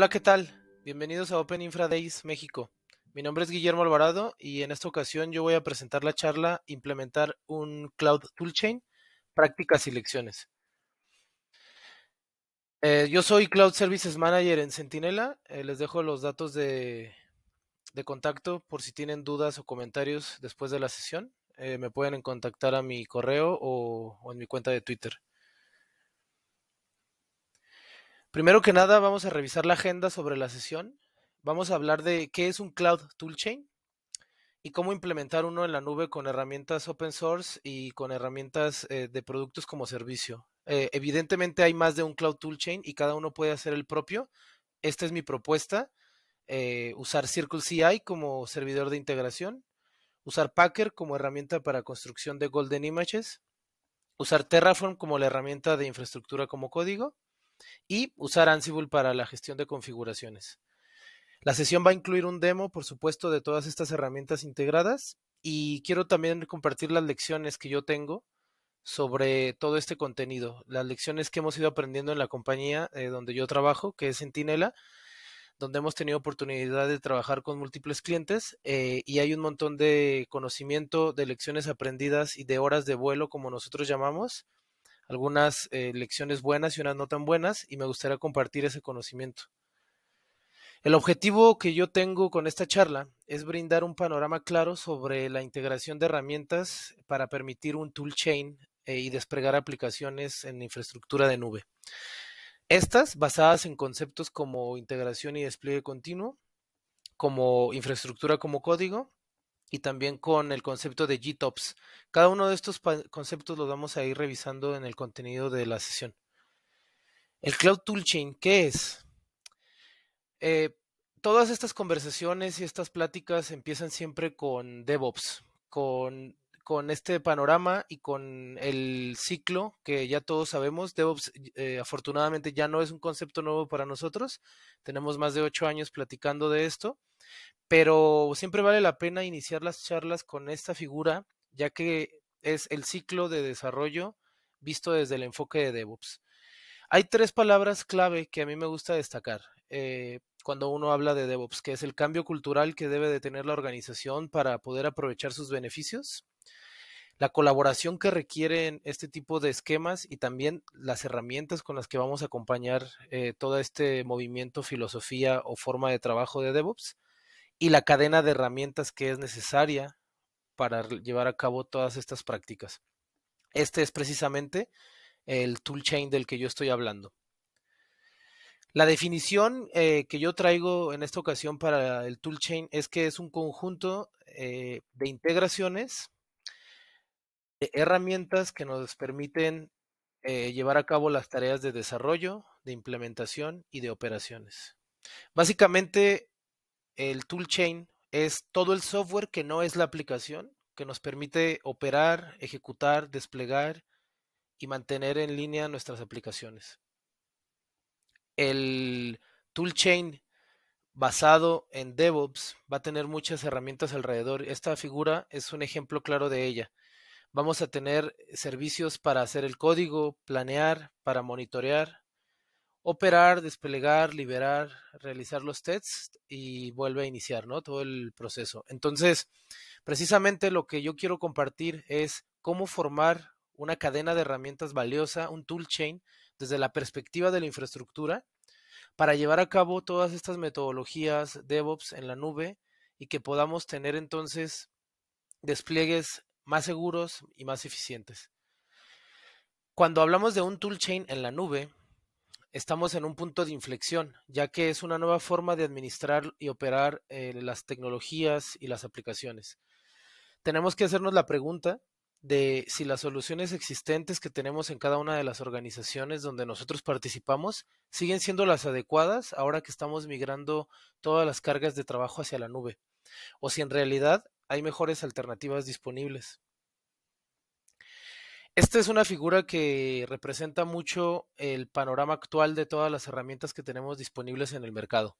Hola, ¿qué tal? Bienvenidos a Open Infra Days México. Mi nombre es Guillermo Alvarado y en esta ocasión yo voy a presentar la charla Implementar un Cloud Toolchain, prácticas y lecciones. Eh, yo soy Cloud Services Manager en Centinela. Eh, les dejo los datos de, contacto por si tienen dudas o comentarios después de la sesión. Eh, me pueden contactar a mi correo o en mi cuenta de Twitter. Primero que nada, vamos a revisar la agenda sobre la sesión. Vamos a hablar de qué es un Cloud Toolchain y cómo implementar uno en la nube con herramientas open source y con herramientas eh, de productos como servicio. Eh, evidentemente hay más de un Cloud Toolchain y cada uno puede hacer el propio. Esta es mi propuesta. Eh, usar CircleCI como servidor de integración, usar Packer como herramienta para construcción de Golden Images, usar Terraform como la herramienta de infraestructura como código, y usar Ansible para la gestión de configuraciones. La sesión va a incluir un demo, por supuesto, de todas estas herramientas integradas y quiero también compartir las lecciones que yo tengo sobre todo este contenido, las lecciones que hemos ido aprendiendo en la compañía eh, donde yo trabajo, que es Sentinela, donde hemos tenido oportunidad de trabajar con múltiples clientes eh, y hay un montón de conocimiento, de lecciones aprendidas y de horas de vuelo, como nosotros llamamos, algunas eh, lecciones buenas y unas no tan buenas, y me gustaría compartir ese conocimiento. El objetivo que yo tengo con esta charla es brindar un panorama claro sobre la integración de herramientas para permitir un toolchain eh, y desplegar aplicaciones en infraestructura de nube. Estas basadas en conceptos como integración y despliegue continuo, como infraestructura como código, y también con el concepto de GTOPS. Cada uno de estos conceptos los vamos a ir revisando en el contenido de la sesión. El Cloud Toolchain, ¿qué es? Eh, todas estas conversaciones y estas pláticas empiezan siempre con DevOps, con con este panorama y con el ciclo que ya todos sabemos, DevOps eh, afortunadamente ya no es un concepto nuevo para nosotros. Tenemos más de ocho años platicando de esto, pero siempre vale la pena iniciar las charlas con esta figura, ya que es el ciclo de desarrollo visto desde el enfoque de DevOps. Hay tres palabras clave que a mí me gusta destacar. Eh, cuando uno habla de DevOps, que es el cambio cultural que debe de tener la organización para poder aprovechar sus beneficios la colaboración que requieren este tipo de esquemas y también las herramientas con las que vamos a acompañar eh, todo este movimiento, filosofía o forma de trabajo de DevOps y la cadena de herramientas que es necesaria para llevar a cabo todas estas prácticas. Este es precisamente el toolchain del que yo estoy hablando. La definición eh, que yo traigo en esta ocasión para el toolchain es que es un conjunto eh, de integraciones e, herramientas que nos permiten eh, llevar a cabo las tareas de desarrollo, de implementación y de operaciones. Básicamente, el toolchain es todo el software que no es la aplicación, que nos permite operar, ejecutar, desplegar y mantener en línea nuestras aplicaciones. El toolchain basado en DevOps va a tener muchas herramientas alrededor. Esta figura es un ejemplo claro de ella. Vamos a tener servicios para hacer el código, planear, para monitorear, operar, desplegar, liberar, realizar los tests y vuelve a iniciar ¿no? todo el proceso. Entonces, precisamente lo que yo quiero compartir es cómo formar una cadena de herramientas valiosa, un toolchain, desde la perspectiva de la infraestructura, para llevar a cabo todas estas metodologías DevOps en la nube y que podamos tener entonces despliegues más seguros y más eficientes. Cuando hablamos de un toolchain en la nube, estamos en un punto de inflexión, ya que es una nueva forma de administrar y operar eh, las tecnologías y las aplicaciones. Tenemos que hacernos la pregunta de si las soluciones existentes que tenemos en cada una de las organizaciones donde nosotros participamos siguen siendo las adecuadas ahora que estamos migrando todas las cargas de trabajo hacia la nube, o si en realidad hay mejores alternativas disponibles. Esta es una figura que representa mucho el panorama actual de todas las herramientas que tenemos disponibles en el mercado.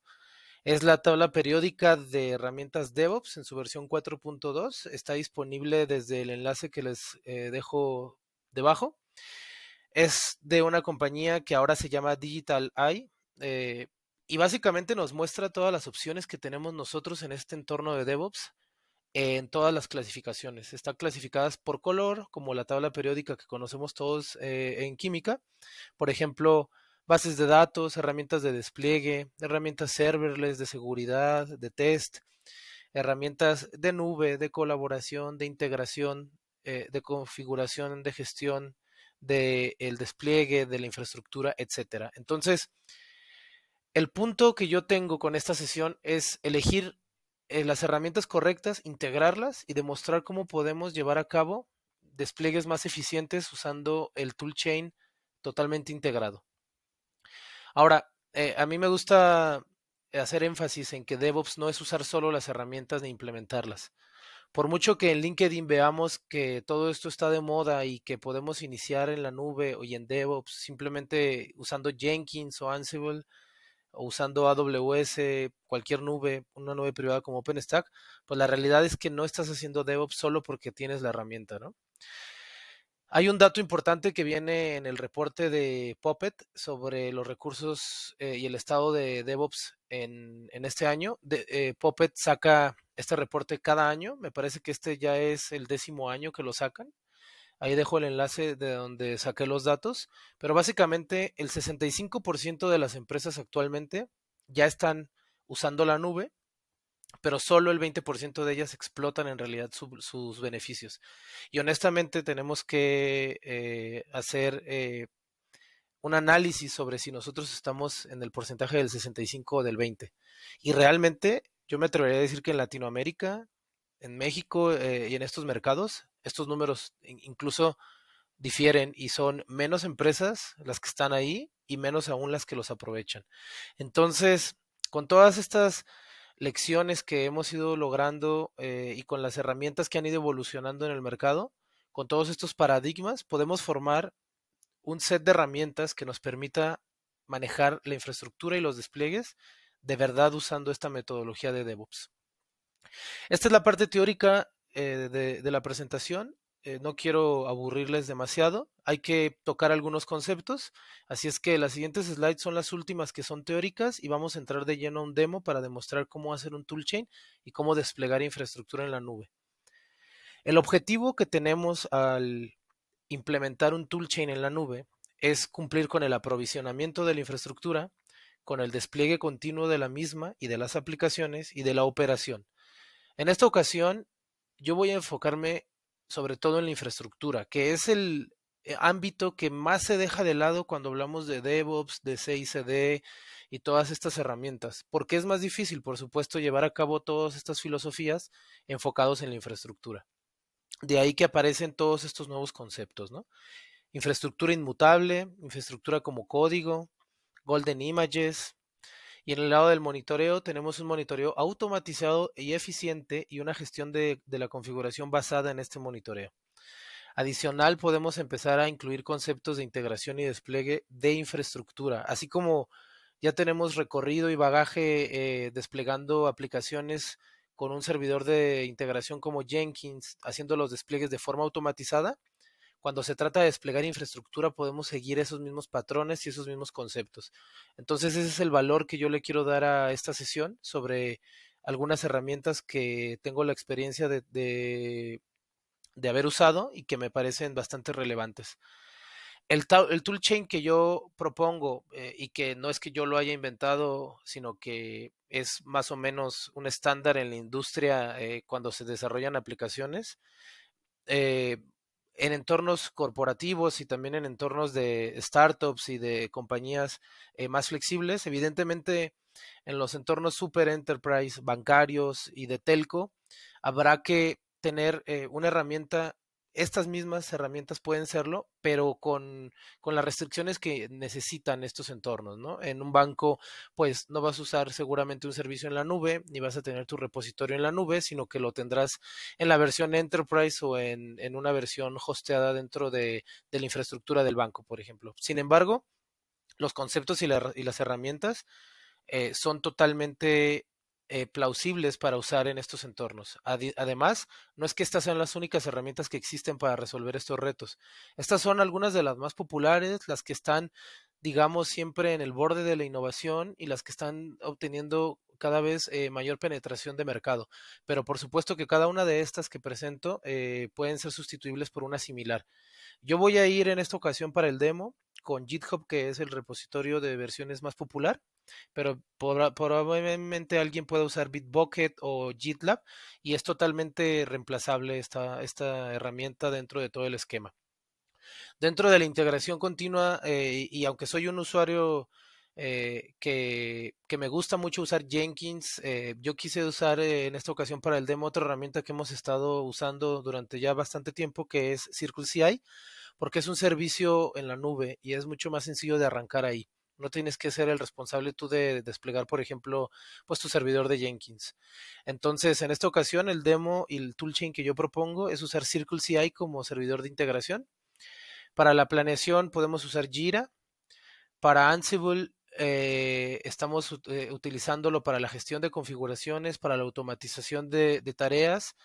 Es la tabla periódica de herramientas DevOps en su versión 4.2. Está disponible desde el enlace que les eh, dejo debajo. Es de una compañía que ahora se llama Digital Eye. Eh, y básicamente nos muestra todas las opciones que tenemos nosotros en este entorno de DevOps en todas las clasificaciones. Están clasificadas por color, como la tabla periódica que conocemos todos eh, en química. Por ejemplo, bases de datos, herramientas de despliegue, herramientas serverless de seguridad, de test, herramientas de nube, de colaboración, de integración, eh, de configuración, de gestión, del despliegue, de la infraestructura, etcétera. Entonces, el punto que yo tengo con esta sesión es elegir eh, las herramientas correctas, integrarlas y demostrar cómo podemos llevar a cabo despliegues más eficientes usando el toolchain totalmente integrado. Ahora, eh, a mí me gusta hacer énfasis en que DevOps no es usar solo las herramientas ni implementarlas. Por mucho que en LinkedIn veamos que todo esto está de moda y que podemos iniciar en la nube o en DevOps simplemente usando Jenkins o Ansible, o usando AWS, cualquier nube, una nube privada como OpenStack, pues la realidad es que no estás haciendo DevOps solo porque tienes la herramienta, ¿no? Hay un dato importante que viene en el reporte de Puppet sobre los recursos eh, y el estado de DevOps en, este año. De, eh, Puppet saca este reporte cada año. Me parece que este ya es el décimo año que lo sacan. Ahí dejo el enlace de donde saqué los datos, pero básicamente el 65% de las empresas actualmente ya están usando la nube, pero solo el 20% de ellas explotan en realidad sus beneficios. Y honestamente tenemos que eh, hacer eh, un análisis sobre si nosotros estamos en el porcentaje del 65 o del 20. Y realmente yo me atrevería a decir que en Latinoamérica en México eh, y en estos mercados, estos números incluso difieren y son menos empresas las que están ahí y menos aún las que los aprovechan. Entonces, con todas estas lecciones que hemos ido logrando eh, y con las herramientas que han ido evolucionando en el mercado, con todos estos paradigmas, podemos formar un set de herramientas que nos permita manejar la infraestructura y los despliegues de verdad usando esta metodología de DevOps. Esta es la parte teórica eh, de, la presentación. Eh, no quiero aburrirles demasiado. Hay que tocar algunos conceptos. Así es que las siguientes slides son las últimas que son teóricas y vamos a entrar de lleno a un demo para demostrar cómo hacer un toolchain y cómo desplegar infraestructura en la nube. El objetivo que tenemos al implementar un toolchain en la nube es cumplir con el aprovisionamiento de la infraestructura, con el despliegue continuo de la misma y de las aplicaciones y de la operación. En esta ocasión, yo voy a enfocarme sobre todo en la infraestructura, que es el eh, ámbito que más se deja de lado cuando hablamos de DevOps, de CICD y todas estas herramientas, porque es más difícil, por supuesto, llevar a cabo todas estas filosofías enfocados en la infraestructura. De ahí que aparecen todos estos nuevos conceptos, ¿no? Infraestructura inmutable, infraestructura como código, Golden Images, y en el lado del monitoreo tenemos un monitoreo automatizado y eficiente y una gestión de, la configuración basada en este monitoreo. Adicional, podemos empezar a incluir conceptos de integración y despliegue de infraestructura, así como ya tenemos recorrido y bagaje eh, desplegando aplicaciones con un servidor de integración como Jenkins, haciendo los despliegues de forma automatizada cuando se trata de desplegar infraestructura podemos seguir esos mismos patrones y esos mismos conceptos. Entonces ese es el valor que yo le quiero dar a esta sesión sobre algunas herramientas que tengo la experiencia de, haber usado y que me parecen bastante relevantes. El, el toolchain que yo propongo eh, y que no es que yo lo haya inventado, sino que es más o menos un estándar en la industria eh, cuando se desarrollan aplicaciones, eh, en entornos corporativos y también en entornos de startups y de compañías eh, más flexibles. Evidentemente, en los entornos super enterprise, bancarios y de telco, habrá que tener eh, una herramienta estas mismas herramientas pueden serlo, pero con, las restricciones que necesitan estos entornos, ¿no? En un banco, pues no vas a usar seguramente un servicio en la nube, ni vas a tener tu repositorio en la nube, sino que lo tendrás en la versión Enterprise o en, una versión hosteada dentro de, la infraestructura del banco, por ejemplo. Sin embargo, los conceptos y, las herramientas eh, son totalmente eh, plausibles para usar en estos entornos. además, no es que estas sean las únicas herramientas que existen para resolver estos retos. Estas son algunas de las más populares, las que están, digamos, siempre en el borde de la innovación y las que están obteniendo cada vez eh, mayor penetración de mercado. Pero por supuesto que cada una de estas que presento eh, pueden ser sustituibles por una similar. Yo voy a ir en esta ocasión para el demo con GitHub, que es el repositorio de versiones más popular pero probablemente alguien pueda usar Bitbucket o GitLab y es totalmente reemplazable esta, esta herramienta dentro de todo el esquema. Dentro de la integración continua, eh, y aunque soy un usuario eh, que, que, me gusta mucho usar Jenkins. Eh, yo quise usar en esta ocasión para el demo otra herramienta que hemos estado usando durante ya bastante tiempo, que es CircleCI, porque es un servicio en la nube y es mucho más sencillo de arrancar ahí. No tienes que ser el responsable tú de desplegar, por ejemplo, pues tu servidor de Jenkins. Entonces, en esta ocasión, el demo y el toolchain que yo propongo es usar CircleCI como servidor de integración. Para la planeación podemos usar Jira. Para Ansible eh, estamos eh, utilizándolo para la gestión de configuraciones, para la automatización de tareas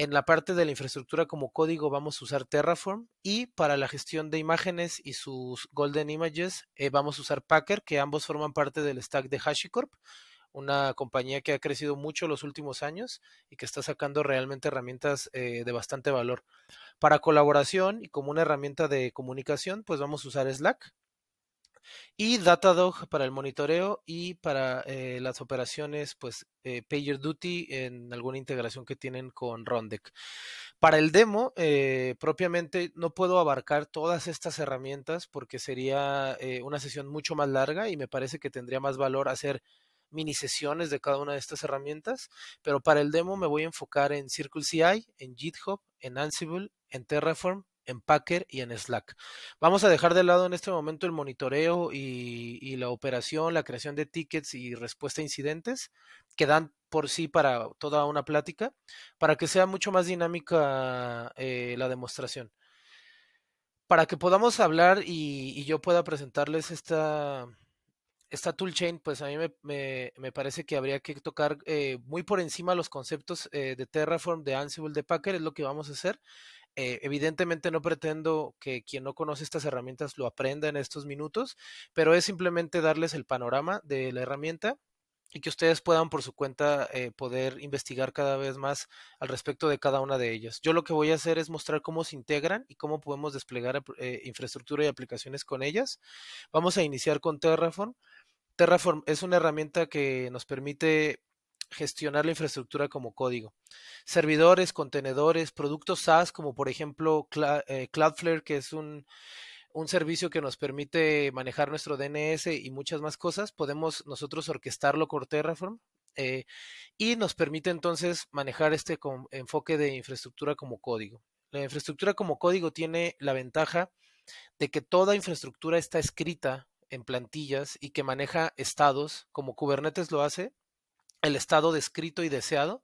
en la parte de la infraestructura como código vamos a usar Terraform y para la gestión de imágenes y sus golden images eh, vamos a usar Packer, que ambos forman parte del stack de HashiCorp, una compañía que ha crecido mucho los últimos años y que está sacando realmente herramientas eh, de bastante valor. Para colaboración y como una herramienta de comunicación, pues vamos a usar Slack y Datadog para el monitoreo y para eh, las operaciones, pues eh, PagerDuty en alguna integración que tienen con Rundeck. Para el demo, eh, propiamente no puedo abarcar todas estas herramientas porque sería una sesión mucho más larga y me parece que tendría más valor hacer mini sesiones de cada una de estas herramientas, pero para el demo me voy a enfocar en CircleCI, en GitHub, en Ansible, en Terraform, en Packer y en Slack. Vamos a dejar de lado en este momento el monitoreo y, la operación, la creación de tickets y respuesta a incidentes, que dan por sí para toda una plática, para que sea mucho más dinámica eh, la demostración. Para que podamos hablar y, yo pueda presentarles esta, esta toolchain, pues a mí me, parece que habría que tocar eh, muy por encima los conceptos eh, de Terraform, de Ansible, de Packer, es lo que vamos a hacer. Eh, evidentemente no pretendo que quien no conoce estas herramientas lo aprenda en estos minutos, pero es simplemente darles el panorama de la herramienta y que ustedes puedan por su cuenta eh, poder investigar cada vez más al respecto de cada una de ellas. Yo lo que voy a hacer es mostrar cómo se integran y cómo podemos desplegar eh, infraestructura y aplicaciones con ellas. Vamos a iniciar con Terraform. Terraform es una herramienta que nos permite gestionar la infraestructura como código. Servidores, contenedores, productos SaaS, como por ejemplo eh, Cloudflare, que es un, servicio que nos permite manejar nuestro DNS y muchas más cosas. Podemos nosotros orquestarlo con Terraform. Eh, y nos permite entonces manejar este enfoque de infraestructura como código. La infraestructura como código tiene la ventaja de que toda infraestructura está escrita en plantillas y que maneja estados, como Kubernetes lo hace, el estado descrito y deseado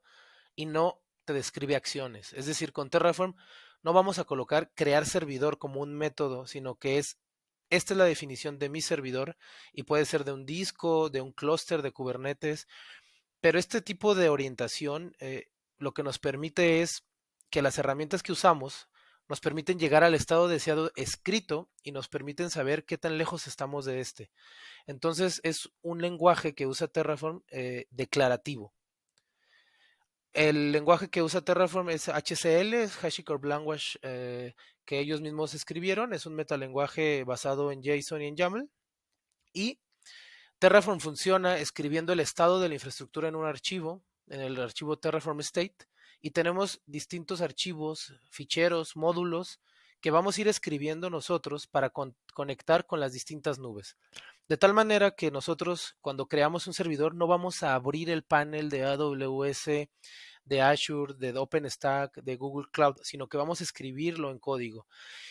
y no te describe acciones. Es decir, con Terraform no vamos a colocar crear servidor como un método, sino que es esta es la definición de mi servidor y puede ser de un disco, de un clúster de Kubernetes, pero este tipo de orientación eh, lo que nos permite es que las herramientas que usamos nos permiten llegar al estado deseado escrito y nos permiten saber qué tan lejos estamos de este. Entonces es un lenguaje que usa Terraform eh, declarativo. El lenguaje que usa Terraform es HCL, es HashiCorp Language, eh, que ellos mismos escribieron. Es un metalenguaje basado en JSON y en YAML. Y Terraform funciona escribiendo el estado de la infraestructura en un archivo, en el archivo Terraform State, y tenemos distintos archivos, ficheros, módulos que vamos a ir escribiendo nosotros para conectar con las distintas nubes. De tal manera que nosotros cuando creamos un servidor no vamos a abrir el panel de AWS, de Azure, de OpenStack, de Google Cloud, sino que vamos a escribirlo en código.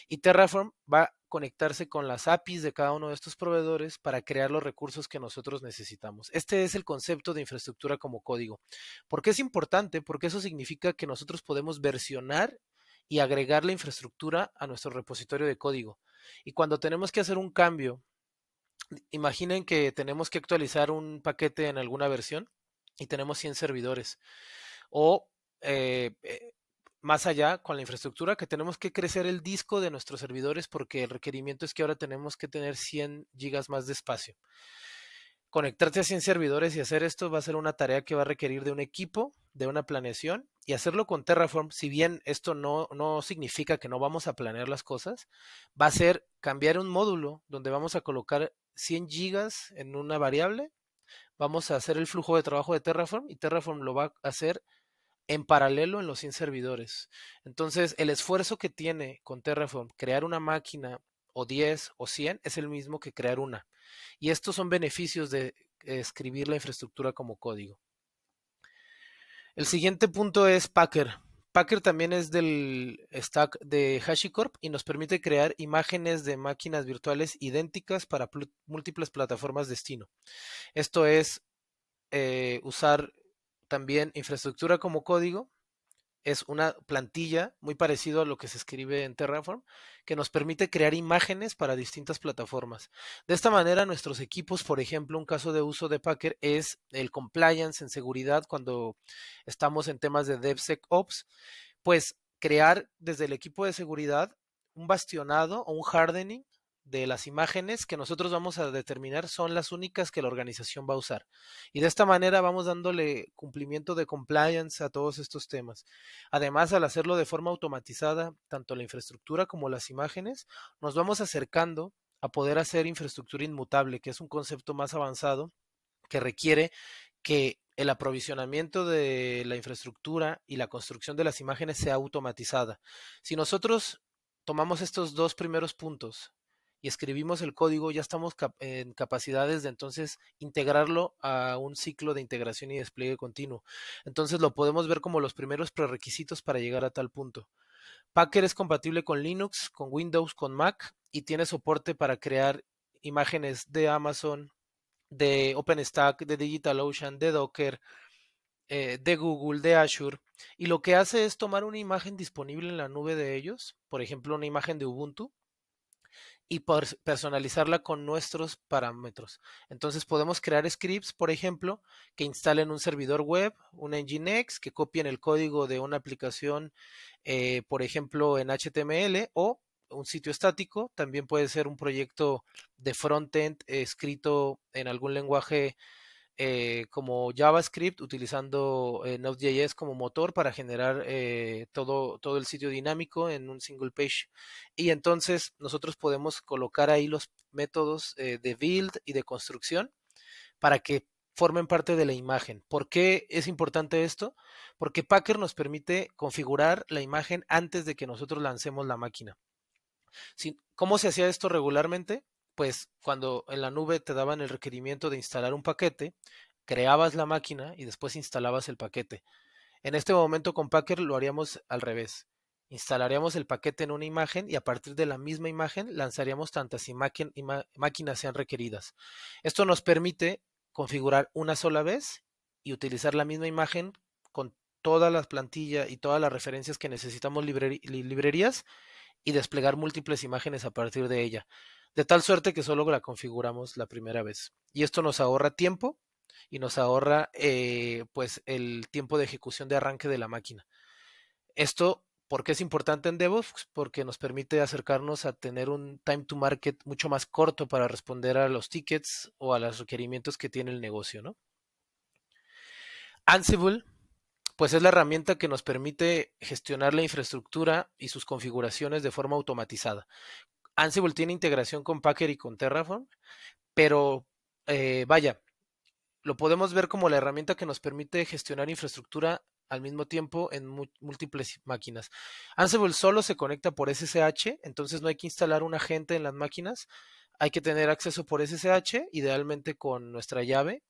Y Terraform va conectarse con las APIs de cada uno de estos proveedores para crear los recursos que nosotros necesitamos. Este es el concepto de infraestructura como código. ¿Por qué es importante? Porque eso significa que nosotros podemos versionar y agregar la infraestructura a nuestro repositorio de código. Y cuando tenemos que hacer un cambio, imaginen que tenemos que actualizar un paquete en alguna versión y tenemos 100 servidores. O eh, eh más allá, con la infraestructura, que tenemos que crecer el disco de nuestros servidores porque el requerimiento es que ahora tenemos que tener 100 gigas más de espacio. Conectarte a 100 servidores y hacer esto va a ser una tarea que va a requerir de un equipo, de una planeación y hacerlo con Terraform, si bien esto no, no significa que no vamos a planear las cosas, va a ser cambiar un módulo donde vamos a colocar 100 gigas en una variable, vamos a hacer el flujo de trabajo de Terraform y Terraform lo va a hacer en paralelo en los 100 servidores. Entonces, el esfuerzo que tiene con Terraform crear una máquina o 10 o 100 es el mismo que crear una. Y estos son beneficios de escribir la infraestructura como código. El siguiente punto es Packer. Packer también es del stack de HashiCorp y nos permite crear imágenes de máquinas virtuales idénticas para múltiples plataformas destino. Esto es eh, usar también infraestructura como código es una plantilla muy parecido a lo que se escribe en Terraform que nos permite crear imágenes para distintas plataformas. De esta manera nuestros equipos, por ejemplo, un caso de uso de Packer es el compliance en seguridad cuando estamos en temas de DevSecOps, pues crear desde el equipo de seguridad un bastionado o un hardening de las imágenes que nosotros vamos a determinar son las únicas que la organización va a usar. Y de esta manera vamos dándole cumplimiento de compliance a todos estos temas. Además, al hacerlo de forma automatizada, tanto la infraestructura como las imágenes, nos vamos acercando a poder hacer infraestructura inmutable, que es un concepto más avanzado que requiere que el aprovisionamiento de la infraestructura y la construcción de las imágenes sea automatizada. Si nosotros tomamos estos dos primeros puntos, y escribimos el código, ya estamos en capacidades de entonces integrarlo a un ciclo de integración y despliegue continuo. Entonces lo podemos ver como los primeros prerequisitos para llegar a tal punto. Packer es compatible con Linux, con Windows, con Mac y tiene soporte para crear imágenes de Amazon, de OpenStack, de DigitalOcean, de Docker, eh, de Google, de Azure. Y lo que hace es tomar una imagen disponible en la nube de ellos, por ejemplo, una imagen de Ubuntu, y personalizarla con nuestros parámetros. Entonces podemos crear scripts, por ejemplo, que instalen un servidor web, un Nginx, que copien el código de una aplicación, eh, por ejemplo, en HTML o un sitio estático. También puede ser un proyecto de frontend end escrito en algún lenguaje eh, como JavaScript utilizando eh, Node.js como motor para generar eh, todo, todo el sitio dinámico en un single page. Y entonces nosotros podemos colocar ahí los métodos de build y de construcción para que formen parte de la imagen. ¿Por qué es importante esto? Porque Packer nos permite configurar la imagen antes de que nosotros lancemos la máquina. ¿Cómo se hacía esto regularmente? pues cuando en la nube te daban el requerimiento de instalar un paquete, creabas la máquina y después instalabas el paquete. En este momento con Packer lo haríamos al revés. Instalaríamos el paquete en una imagen y a partir de la misma imagen lanzaríamos tantas máquinas sean requeridas. Esto nos permite configurar una sola vez y utilizar la misma imagen con todas las plantillas y todas las referencias que necesitamos librerías y desplegar múltiples imágenes a partir de ella de tal suerte que solo la configuramos la primera vez. Y esto nos ahorra tiempo y nos ahorra eh, pues el tiempo de ejecución de arranque de la máquina. Esto, ¿por qué es importante en DevOps? Pues porque nos permite acercarnos a tener un time to market mucho más corto para responder a los tickets o a los requerimientos que tiene el negocio, ¿no? Ansible, pues es la herramienta que nos permite gestionar la infraestructura y sus configuraciones de forma automatizada. Ansible tiene integración con Packer y con Terraform, pero eh, vaya, lo podemos ver como la herramienta que nos permite gestionar infraestructura al mismo tiempo en múltiples máquinas. Ansible solo se conecta por SSH, entonces no hay que instalar un agente en las máquinas, hay que tener acceso por SSH, idealmente con nuestra llave,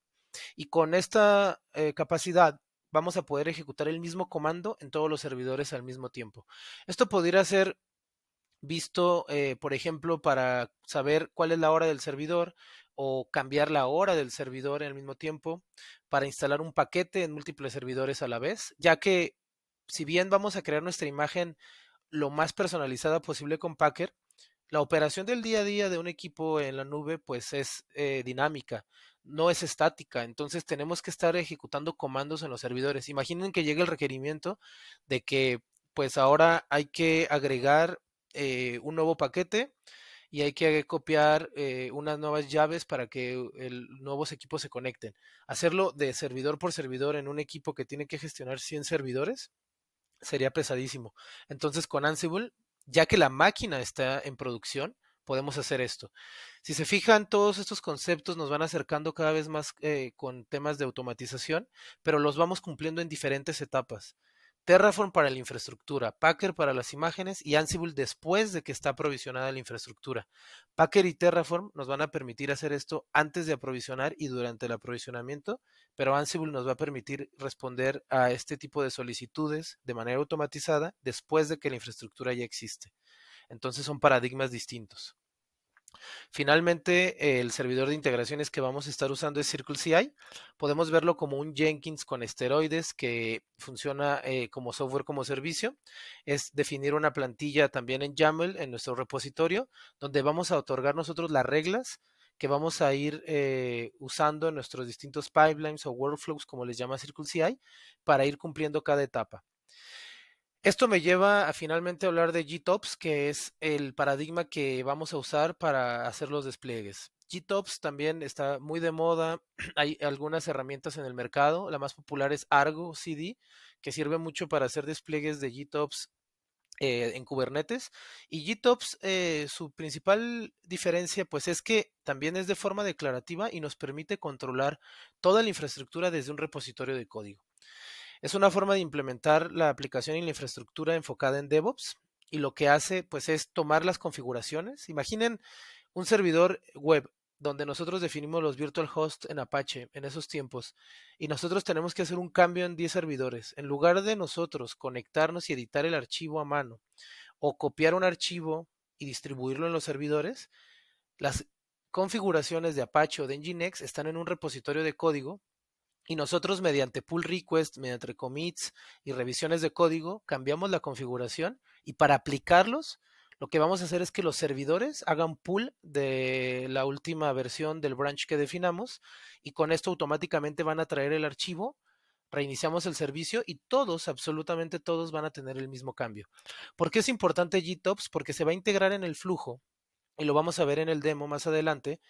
y con esta eh, capacidad vamos a poder ejecutar el mismo comando en todos los servidores al mismo tiempo. Esto podría ser visto, eh, por ejemplo, para saber cuál es la hora del servidor o cambiar la hora del servidor en el mismo tiempo, para instalar un paquete en múltiples servidores a la vez, ya que si bien vamos a crear nuestra imagen lo más personalizada posible con Packer, la operación del día a día de un equipo en la nube pues es eh, dinámica, no es estática, entonces tenemos que estar ejecutando comandos en los servidores. Imaginen que llegue el requerimiento de que pues ahora hay que agregar eh, un nuevo paquete y hay que eh, copiar eh, unas nuevas llaves para que los nuevos equipos se conecten. Hacerlo de servidor por servidor en un equipo que tiene que gestionar 100 servidores sería pesadísimo. Entonces con Ansible, ya que la máquina está en producción, podemos hacer esto. Si se fijan, todos estos conceptos nos van acercando cada vez más con temas de automatización, pero los vamos cumpliendo en diferentes etapas. Terraform para la infraestructura, Packer para las imágenes y Ansible después de que está aprovisionada la infraestructura. Packer y Terraform nos van a permitir hacer esto antes de aprovisionar y durante el aprovisionamiento, pero Ansible nos va a permitir responder a este tipo de solicitudes de manera automatizada después de que la infraestructura ya existe. Entonces son paradigmas distintos. Finalmente, el servidor de integraciones que vamos a estar usando es CircleCI. Podemos verlo como un Jenkins con esteroides que funciona eh, como software como servicio. Es definir una plantilla también en YAML, en nuestro repositorio, donde vamos a otorgar nosotros las reglas que vamos a ir eh, usando en nuestros distintos pipelines o workflows, como les llama CircleCI, para ir cumpliendo cada etapa. Esto me lleva a finalmente hablar de GitOps, que es el paradigma que vamos a usar para hacer los despliegues. GitOps también está muy de moda, hay algunas herramientas en el mercado, la más popular es Argo CD, que sirve mucho para hacer despliegues de GTOPS eh, en Kubernetes. Y GitOps, eh, su principal diferencia, pues es que también es de forma declarativa y nos permite controlar toda la infraestructura desde un repositorio de código. Es una forma de implementar la aplicación y la infraestructura enfocada en DevOps y lo que hace pues es tomar las configuraciones. Imaginen un servidor web donde nosotros definimos los virtual hosts en Apache en esos tiempos y nosotros tenemos que hacer un cambio en 10 servidores. En lugar de nosotros conectarnos y editar el archivo a mano o copiar un archivo y distribuirlo en los servidores, las configuraciones de Apache o de Nginx están en un repositorio de código y nosotros mediante pull request, mediante commits y revisiones de código, cambiamos la configuración y para aplicarlos, lo que vamos a hacer es que los servidores hagan pull de la última versión del branch que definamos y con esto automáticamente van a traer el archivo, reiniciamos el servicio y todos, absolutamente todos van a tener el mismo cambio. ¿Por qué es importante GitOps? Porque se va a integrar en el flujo y lo vamos a ver en el demo más adelante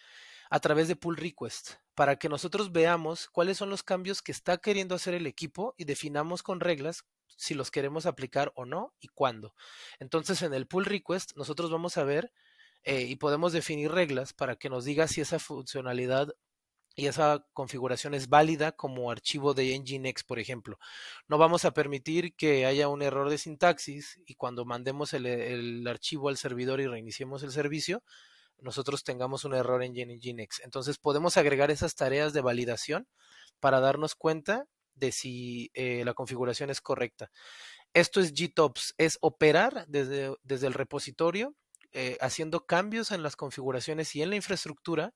a través de pull request para que nosotros veamos cuáles son los cambios que está queriendo hacer el equipo y definamos con reglas si los queremos aplicar o no y cuándo. Entonces en el pull request nosotros vamos a ver eh, y podemos definir reglas para que nos diga si esa funcionalidad y esa configuración es válida como archivo de Nginx, por ejemplo. No vamos a permitir que haya un error de sintaxis y cuando mandemos el archivo al servidor y reiniciemos el servicio, nosotros tengamos un error en Nginx. Entonces podemos agregar esas tareas de validación para darnos cuenta de si eh, la configuración es correcta. Esto es GitOps, es operar desde, el repositorio, eh, haciendo cambios en las configuraciones y en la infraestructura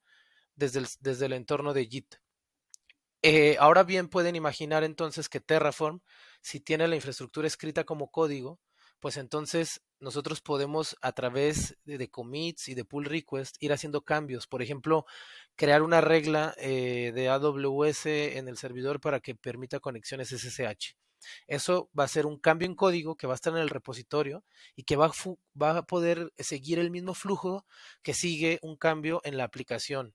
desde el, desde el entorno de Git. Eh, ahora bien, pueden imaginar entonces que Terraform, si tiene la infraestructura escrita como código, pues entonces nosotros podemos a través de, commits y de pull requests, ir haciendo cambios. Por ejemplo, crear una regla eh, de AWS en el servidor para que permita conexiones SSH. Eso va a ser un cambio en código que va a estar en el repositorio y que va a, poder seguir el mismo flujo que sigue un cambio en la aplicación.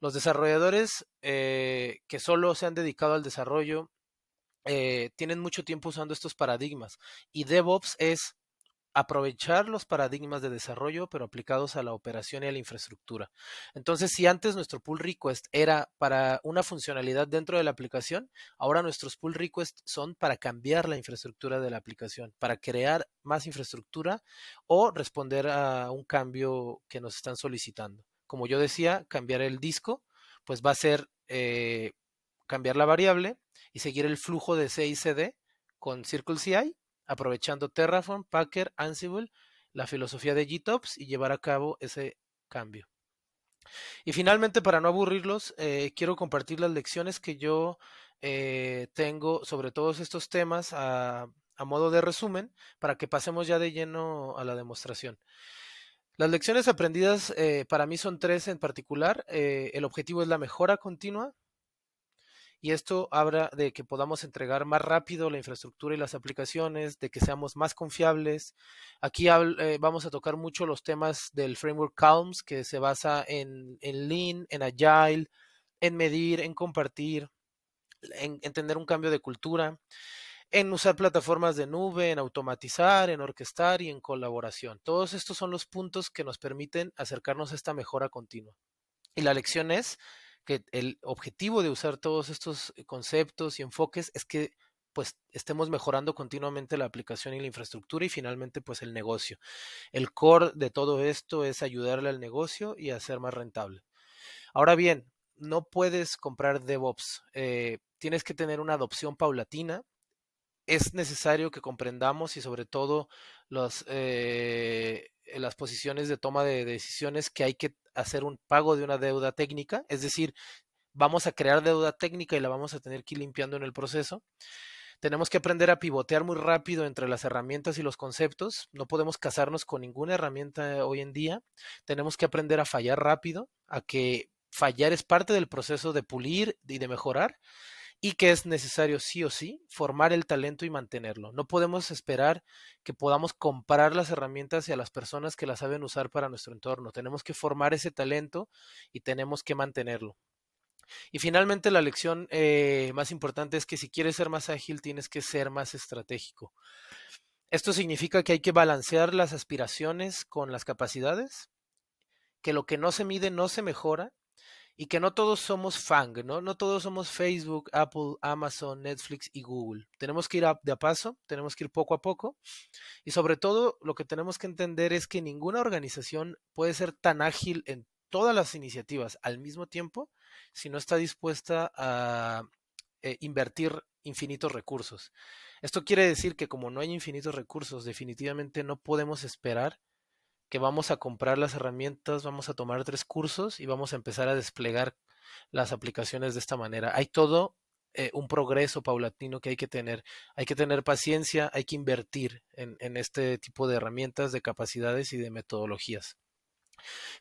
Los desarrolladores eh, que solo se han dedicado al desarrollo eh, tienen mucho tiempo usando estos paradigmas y DevOps es aprovechar los paradigmas de desarrollo, pero aplicados a la operación y a la infraestructura. Entonces, si antes nuestro pull request era para una funcionalidad dentro de la aplicación, ahora nuestros pull requests son para cambiar la infraestructura de la aplicación, para crear más infraestructura o responder a un cambio que nos están solicitando. Como yo decía, cambiar el disco, pues va a ser eh, cambiar la variable y seguir el flujo de CD con CircleCI, aprovechando Terraform, Packer, Ansible, la filosofía de GitOps y llevar a cabo ese cambio. Y finalmente, para no aburrirlos, eh, quiero compartir las lecciones que yo eh, tengo sobre todos estos temas a, modo de resumen para que pasemos ya de lleno a la demostración. Las lecciones aprendidas eh, para mí son tres en particular. el objetivo es la mejora continua, y esto habla de que podamos entregar más rápido la infraestructura y las aplicaciones, de que seamos más confiables. Aquí eh, vamos a tocar mucho los temas del framework Calms, que se basa en, en Lean, en Agile, en medir, en compartir, en entender un cambio de cultura, en usar plataformas de nube, en automatizar, en orquestar y en colaboración. Todos estos son los puntos que nos permiten acercarnos a esta mejora continua. Y la lección es el objetivo de usar todos estos eh, conceptos y enfoques es que pues estemos mejorando continuamente la aplicación y la infraestructura y finalmente pues el negocio. El core de todo esto es ayudarle al negocio y hacer más rentable. Ahora bien, no puedes comprar DevOps. Eh, tienes que tener una adopción paulatina. Es necesario que comprendamos y sobre todo los, eh, en eh, las posiciones de toma de decisiones que hay que hacer un pago de una deuda técnica, es decir, vamos a crear deuda técnica y la vamos a tener que ir limpiando en el proceso. Tenemos que aprender a pivotear muy rápido entre las herramientas y los conceptos. No podemos casarnos con ninguna herramienta hoy en día. Tenemos que aprender a fallar rápido, a que fallar es parte del proceso de pulir y de mejorar y que es necesario sí o sí formar el talento y mantenerlo. No podemos esperar que podamos comprar las herramientas y a las personas que las saben usar para nuestro entorno. Tenemos que formar ese talento y tenemos que mantenerlo. Y finalmente la lección eh, más importante es que si quieres ser más ágil tienes que ser más estratégico. Esto significa que hay que balancear las aspiraciones con las capacidades, que lo que no se mide no se mejora y que no todos somos FANG, ¿no? No todos somos Facebook, Apple, Amazon, Netflix y Google. Tenemos que ir de a paso, tenemos que ir poco a poco. Y sobre todo, lo que tenemos que entender es que ninguna organización puede ser tan ágil en todas las iniciativas al mismo tiempo si no está dispuesta a eh, invertir infinitos recursos. Esto quiere decir que como no hay infinitos recursos, definitivamente no podemos esperar que vamos a comprar las herramientas, vamos a tomar tres cursos y vamos a empezar a desplegar las aplicaciones de esta manera. Hay todo eh, un progreso paulatino que hay que tener. Hay que tener paciencia, hay que invertir en este tipo de herramientas, de capacidades y de metodologías.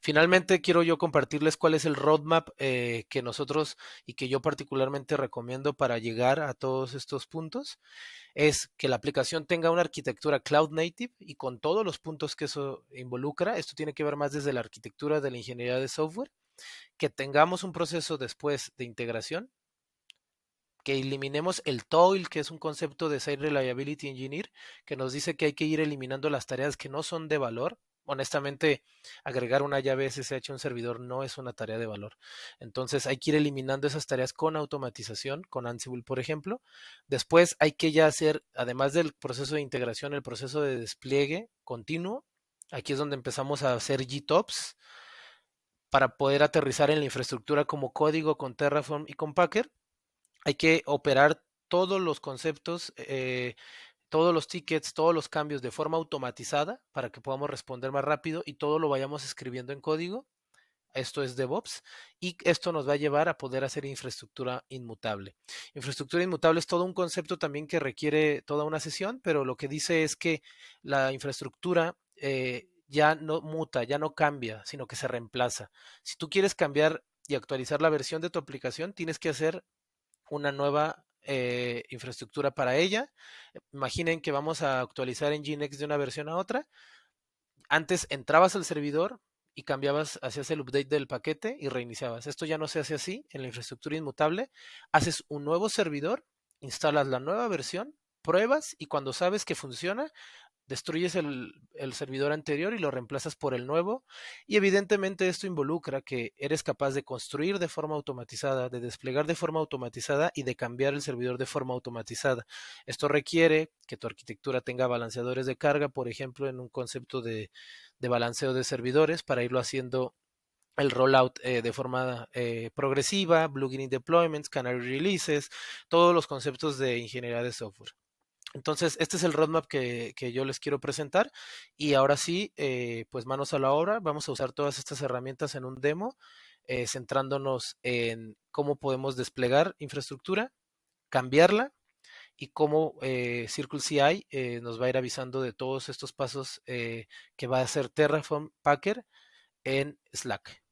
Finalmente, quiero yo compartirles cuál es el roadmap eh, que nosotros y que yo particularmente recomiendo para llegar a todos estos puntos. Es que la aplicación tenga una arquitectura cloud native y con todos los puntos que eso involucra. Esto tiene que ver más desde la arquitectura de la ingeniería de software. Que tengamos un proceso después de integración, que eliminemos el TOIL, que es un concepto de Site Reliability Engineer, que nos dice que hay que ir eliminando las tareas que no son de valor honestamente, agregar una llave SSH a un servidor no es una tarea de valor. Entonces hay que ir eliminando esas tareas con automatización, con Ansible, por ejemplo. Después hay que ya hacer, además del proceso de integración, el proceso de despliegue continuo. Aquí es donde empezamos a hacer GTOPS para poder aterrizar en la infraestructura como código con Terraform y con Packer. Hay que operar todos los conceptos eh, todos los tickets, todos los cambios de forma automatizada para que podamos responder más rápido y todo lo vayamos escribiendo en código. Esto es DevOps y esto nos va a llevar a poder hacer infraestructura inmutable. Infraestructura inmutable es todo un concepto también que requiere toda una sesión, pero lo que dice es que la infraestructura eh, ya no muta, ya no cambia, sino que se reemplaza. Si tú quieres cambiar y actualizar la versión de tu aplicación, tienes que hacer una nueva eh, infraestructura para ella. Imaginen que vamos a actualizar en Nginx e de una versión a otra. Antes entrabas al servidor y cambiabas, hacías el update del paquete y reiniciabas. Esto ya no se hace así en la infraestructura inmutable. Haces un nuevo servidor, instalas la nueva versión, pruebas y cuando sabes que funciona, destruyes el, servidor anterior y lo reemplazas por el nuevo. Y evidentemente esto involucra que eres capaz de construir de forma automatizada, de desplegar de forma automatizada y de cambiar el servidor de forma automatizada. Esto requiere que tu arquitectura tenga balanceadores de carga, por ejemplo, en un concepto de, balanceo de servidores para irlo haciendo el rollout eh, de forma eh, progresiva, plugin deployments, canary releases, todos los conceptos de ingeniería de software. Entonces, este es el roadmap que, yo les quiero presentar y ahora sí, eh, pues manos a la obra, vamos a usar todas estas herramientas en un demo, eh, centrándonos en cómo podemos desplegar infraestructura, cambiarla y cómo eh, CircleCI nos va a ir avisando de todos estos pasos que va a hacer Terraform Packer en Slack.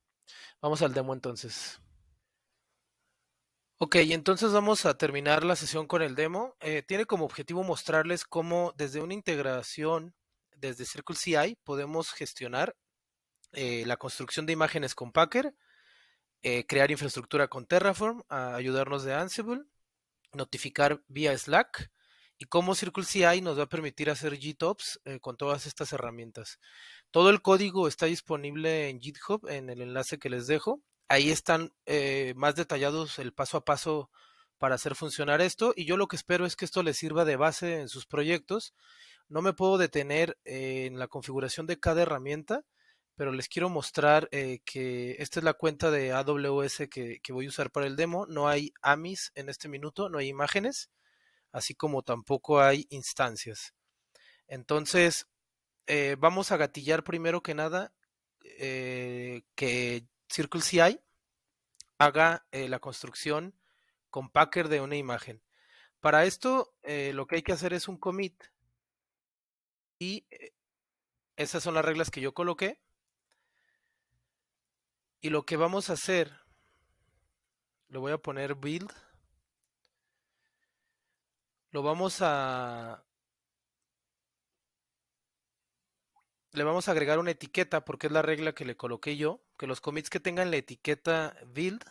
Vamos al demo entonces. Ok, entonces vamos a terminar la sesión con el demo. Eh, tiene como objetivo mostrarles cómo desde una integración, desde CircleCI, podemos gestionar eh, la construcción de imágenes con Packer, eh, crear infraestructura con Terraform, ayudarnos de Ansible, notificar vía Slack y cómo CircleCI nos va a permitir hacer GitOps con todas estas herramientas. Todo el código está disponible en GitHub en el enlace que les dejo ahí están eh, más detallados el paso a paso para hacer funcionar esto y yo lo que espero es que esto les sirva de base en sus proyectos. No me puedo detener eh, en la configuración de cada herramienta, pero les quiero mostrar eh, que esta es la cuenta de AWS que, voy a usar para el demo. No hay AMIs en este minuto, no hay imágenes, así como tampoco hay instancias. Entonces, vamos a gatillar primero que nada que CircleCI haga eh, la construcción con Packer de una imagen. Para esto, eh, lo que hay que hacer es un commit y eh, esas son las reglas que yo coloqué. Y lo que vamos a hacer, le voy a poner build. Lo vamos a le vamos a agregar una etiqueta porque es la regla que le coloqué yo, que los commits que tengan la etiqueta build,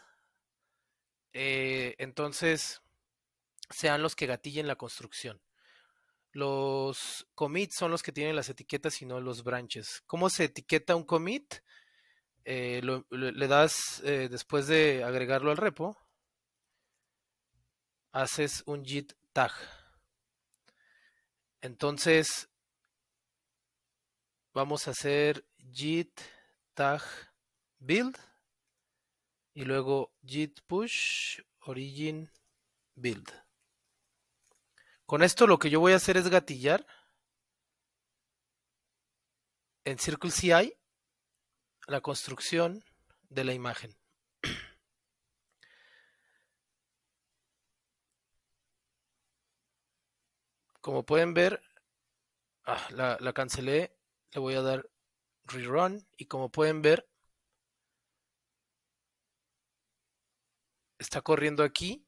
eh, entonces sean los que gatillen la construcción. Los commits son los que tienen las etiquetas y no los branches. ¿Cómo se etiqueta un commit? Eh, le das, eh, después de agregarlo al repo, haces un git tag. Entonces, vamos a hacer git tag build y luego git push origin build. Con esto lo que yo voy a hacer es gatillar en CircleCI la construcción de la imagen. Como pueden ver, ah, la cancelé le voy a dar rerun y como pueden ver está corriendo aquí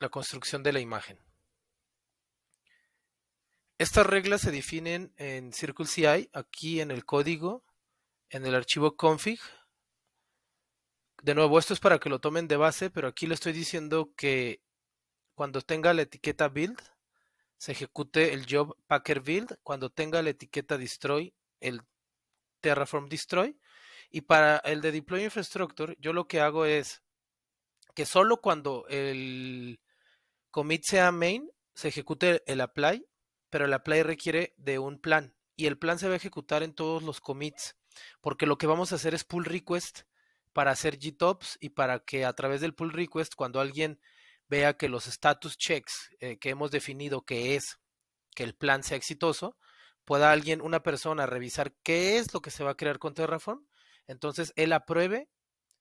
la construcción de la imagen. Estas reglas se definen en CircleCI, aquí en el código, en el archivo config. De nuevo, esto es para que lo tomen de base, pero aquí le estoy diciendo que cuando tenga la etiqueta build, se ejecute el job Packer Build cuando tenga la etiqueta Destroy, el Terraform Destroy. Y para el de Deploy Infrastructure, yo lo que hago es que solo cuando el commit sea main, se ejecute el apply, pero el apply requiere de un plan. Y el plan se va a ejecutar en todos los commits, porque lo que vamos a hacer es pull request para hacer GTOPS y para que a través del pull request, cuando alguien vea que los status checks eh, que hemos definido que es que el plan sea exitoso, pueda alguien, una persona, revisar qué es lo que se va a crear con Terraform, entonces él apruebe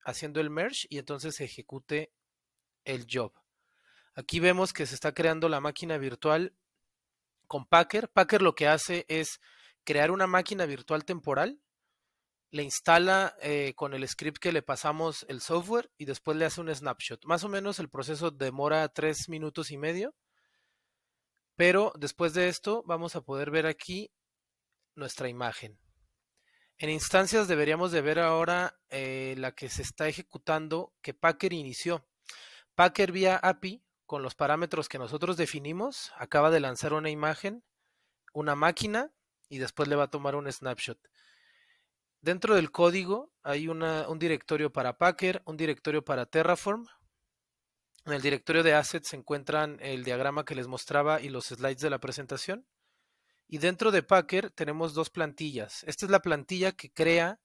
haciendo el merge y entonces se ejecute el job. Aquí vemos que se está creando la máquina virtual con Packer. Packer lo que hace es crear una máquina virtual temporal le instala eh, con el script que le pasamos el software y después le hace un snapshot. Más o menos el proceso demora tres minutos y medio, pero después de esto vamos a poder ver aquí nuestra imagen. En instancias deberíamos de ver ahora eh, la que se está ejecutando que Packer inició. Packer vía API, con los parámetros que nosotros definimos, acaba de lanzar una imagen, una máquina y después le va a tomar un snapshot. Dentro del código hay un directorio para Packer, un directorio para Terraform. En el directorio de assets se encuentran el diagrama que les mostraba y los slides de la presentación. Y dentro de Packer tenemos dos plantillas. Esta es la plantilla que crea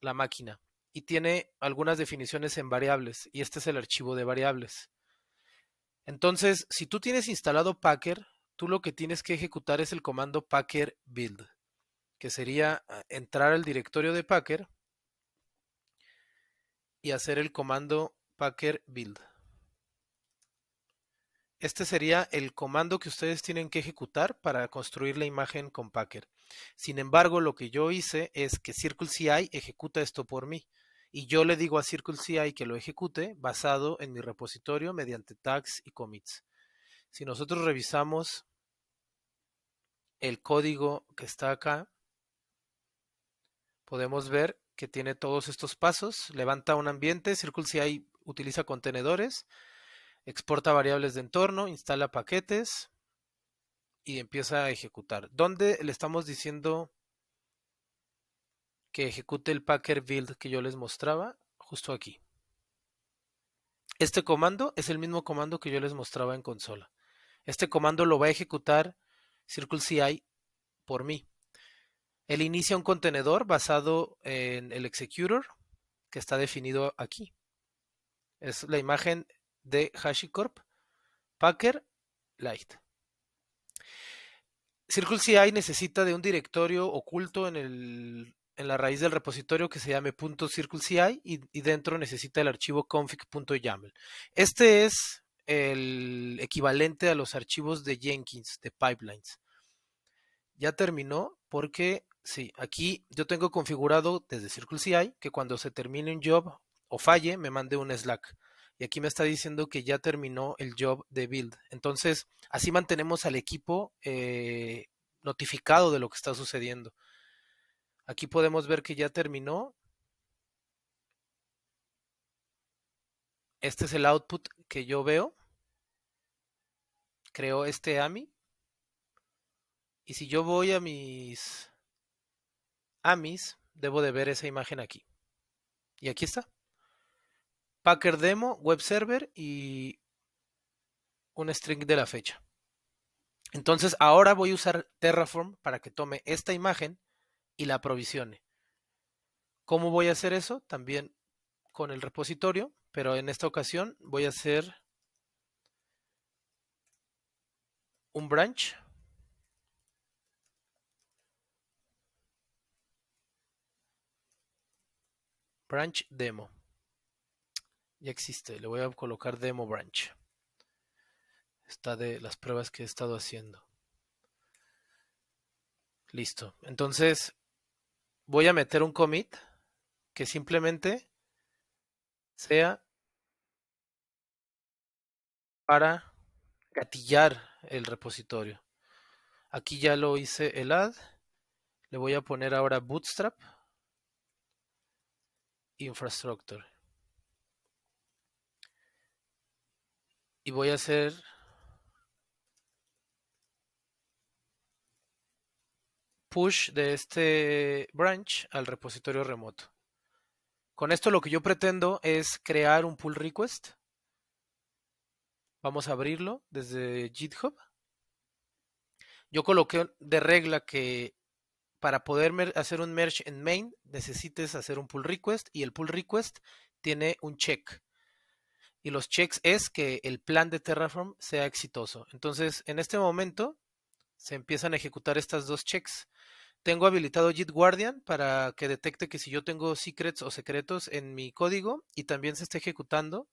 la máquina y tiene algunas definiciones en variables y este es el archivo de variables. Entonces, si tú tienes instalado Packer, tú lo que tienes que ejecutar es el comando packer build que sería ah, entrar al directorio de Packer y hacer el comando Packer build. Este sería el comando que ustedes tienen que ejecutar para construir la imagen con Packer. Sin embargo, lo que yo hice es que CircleCI ejecuta esto por mí. Y yo le digo a CircleCI que lo ejecute basado en mi repositorio mediante tags y commits. Si nosotros revisamos el código que está acá, podemos ver que tiene todos estos pasos. Levanta un ambiente, CircleCI utiliza contenedores, exporta variables de entorno, instala paquetes y empieza a ejecutar. ¿Dónde le estamos diciendo que ejecute el Packer build que yo les mostraba? Justo aquí. Este comando es el mismo comando que yo les mostraba en consola. Este comando lo va a ejecutar CircleCI por mí. Él inicia un contenedor basado en el executor que está definido aquí. Es la imagen de HashiCorp, Packer, Light. CircleCI necesita de un directorio oculto en, la raíz del repositorio que se llame .circleCI y, y dentro necesita el archivo config.yaml. Este es el equivalente a los archivos de Jenkins, de pipelines ya terminó porque, sí, aquí yo tengo configurado desde CircleCI que cuando se termine un job o falle, me mande un Slack. Y aquí me está diciendo que ya terminó el job de build. Entonces, así mantenemos al equipo eh, notificado de lo que está sucediendo. Aquí podemos ver que ya terminó. Este es el output que yo veo. Creo este AMI. Y si yo voy a mis AMIs, debo de ver esa imagen aquí. Y aquí está. Packer demo, web server y un string de la fecha. Entonces ahora voy a usar Terraform para que tome esta imagen y la provisione. ¿Cómo voy a hacer eso? También con el repositorio, pero en esta ocasión voy a hacer un branch branch demo. Ya existe, le voy a colocar demo branch. Está de las pruebas que he estado haciendo. Listo. Entonces, voy a meter un commit que simplemente sea para gatillar el repositorio. Aquí ya lo hice el add. Le voy a poner ahora bootstrap infrastructure. Y voy a hacer push de este branch al repositorio remoto. Con esto lo que yo pretendo es crear un pull request. Vamos a abrirlo desde GitHub. Yo coloqué de regla que para poder hacer un merge en main, necesites hacer un pull request y el pull request tiene un check. Y los checks es que el plan de Terraform sea exitoso. Entonces, en este momento se empiezan a ejecutar estas dos checks. Tengo habilitado JIT Guardian para que detecte que si yo tengo secrets o secretos en mi código y también se está ejecutando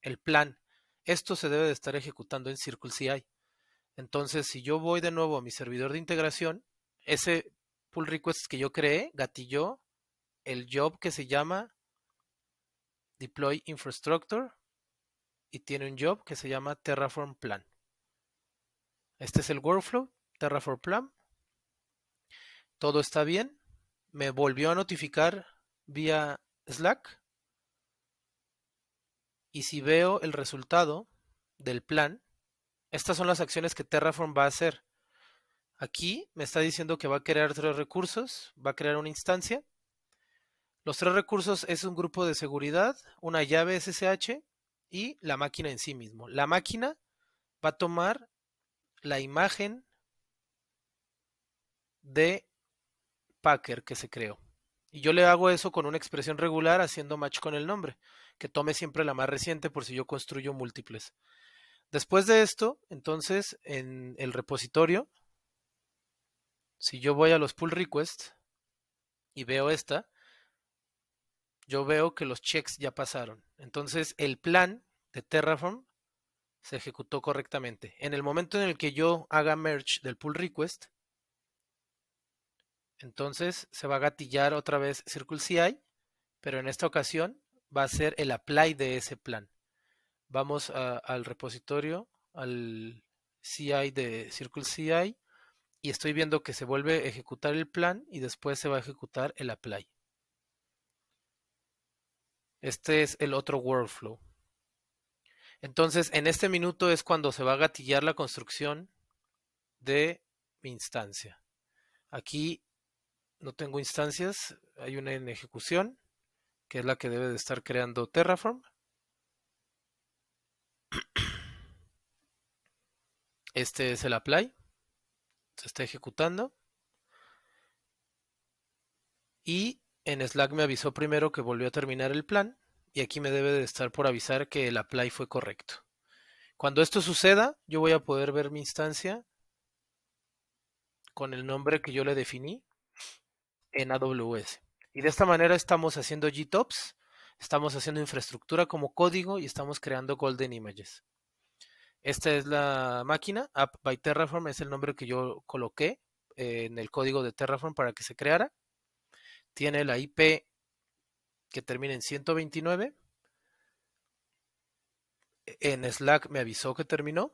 el plan. Esto se debe de estar ejecutando en CircleCI. Entonces, si yo voy de nuevo a mi servidor de integración, ese pull requests que yo creé, gatilló el job que se llama deploy infrastructure y tiene un job que se llama Terraform Plan. Este es el workflow, Terraform Plan. Todo está bien. Me volvió a notificar vía Slack. Y si veo el resultado del plan, estas son las acciones que Terraform va a hacer. Aquí me está diciendo que va a crear tres recursos, va a crear una instancia. Los tres recursos es un grupo de seguridad, una llave SSH y la máquina en sí mismo. La máquina va a tomar la imagen de Packer que se creó. Y yo le hago eso con una expresión regular haciendo match con el nombre, que tome siempre la más reciente por si yo construyo múltiples. Después de esto, entonces en el repositorio si yo voy a los pull requests y veo esta, yo veo que los checks ya pasaron. Entonces el plan de Terraform se ejecutó correctamente. En el momento en el que yo haga merge del pull request, entonces se va a gatillar otra vez CircleCI, pero en esta ocasión va a ser el apply de ese plan. Vamos al repositorio, al CI de CircleCI y estoy viendo que se vuelve a ejecutar el plan y después se va a ejecutar el apply. Este es el otro workflow. Entonces, en este minuto es cuando se va a gatillar la construcción de mi instancia. Aquí no tengo instancias, hay una en ejecución, que es la que debe de estar creando Terraform. Este es el apply se está ejecutando. Y en Slack me avisó primero que volvió a terminar el plan y aquí me debe de estar por avisar que el apply fue correcto. Cuando esto suceda, yo voy a poder ver mi instancia con el nombre que yo le definí en AWS. Y de esta manera estamos haciendo GTOps, estamos haciendo infraestructura como código y estamos creando Golden Images. Esta es la máquina, app by Terraform es el nombre que yo coloqué eh, en el código de Terraform para que se creara. Tiene la IP que termina en 129. En Slack me avisó que terminó.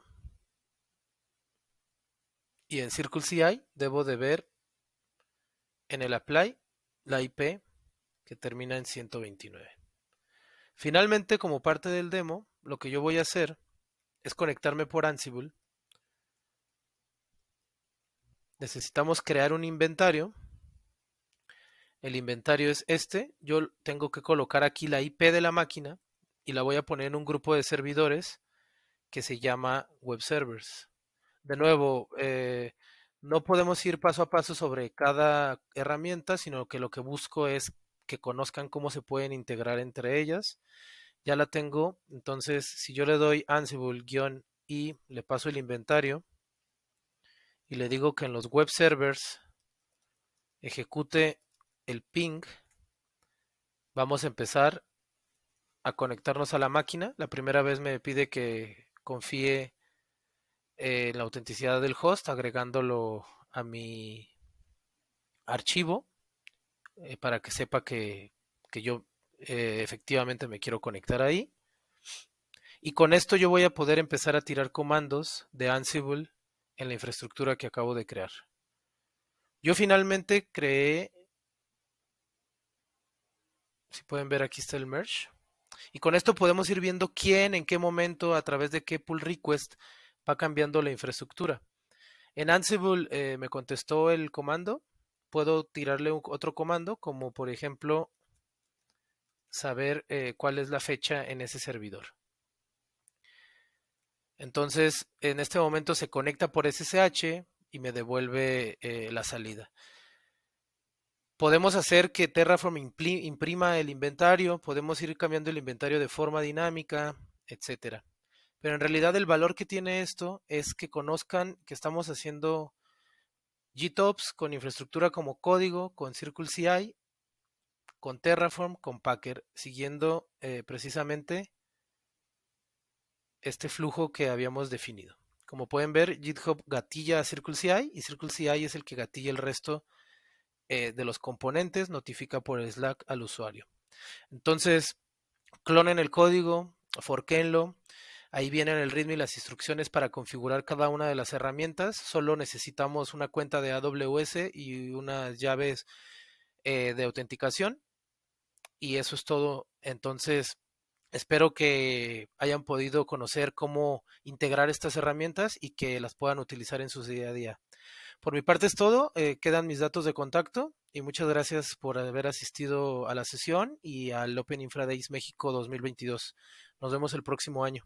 Y en CircleCI debo de ver en el apply la IP que termina en 129. Finalmente, como parte del demo, lo que yo voy a hacer conectarme por Ansible. Necesitamos crear un inventario. El inventario es este. Yo tengo que colocar aquí la IP de la máquina y la voy a poner en un grupo de servidores que se llama web servers. De nuevo, eh, no podemos ir paso a paso sobre cada herramienta, sino que lo que busco es que conozcan cómo se pueden integrar entre ellas ya la tengo. Entonces, si yo le doy Ansible-i, le paso el inventario y le digo que en los web servers ejecute el ping, vamos a empezar a conectarnos a la máquina. La primera vez me pide que confíe en la autenticidad del host agregándolo a mi archivo eh, para que sepa que, que yo eh, efectivamente me quiero conectar ahí. Y con esto yo voy a poder empezar a tirar comandos de Ansible en la infraestructura que acabo de crear. Yo finalmente creé, si pueden ver aquí está el merge, y con esto podemos ir viendo quién, en qué momento, a través de qué pull request va cambiando la infraestructura. En Ansible eh, me contestó el comando, puedo tirarle otro comando, como por ejemplo saber eh, cuál es la fecha en ese servidor. Entonces, en este momento se conecta por SSH y me devuelve eh, la salida. Podemos hacer que Terraform imprima el inventario, podemos ir cambiando el inventario de forma dinámica, etcétera. Pero en realidad el valor que tiene esto es que conozcan que estamos haciendo GitOps con infraestructura como código, con CircleCI con Terraform, con Packer, siguiendo eh, precisamente este flujo que habíamos definido. Como pueden ver, GitHub gatilla a CircleCI y CircleCI es el que gatilla el resto eh, de los componentes, notifica por Slack al usuario. Entonces, clonen el código, forquenlo. Ahí vienen el ritmo y las instrucciones para configurar cada una de las herramientas. Solo necesitamos una cuenta de AWS y unas llaves eh, de autenticación. Y eso es todo. Entonces, espero que hayan podido conocer cómo integrar estas herramientas y que las puedan utilizar en su día a día. Por mi parte es todo, eh, quedan mis datos de contacto y muchas gracias por haber asistido a la sesión y al Open Infra Days México 2022. Nos vemos el próximo año.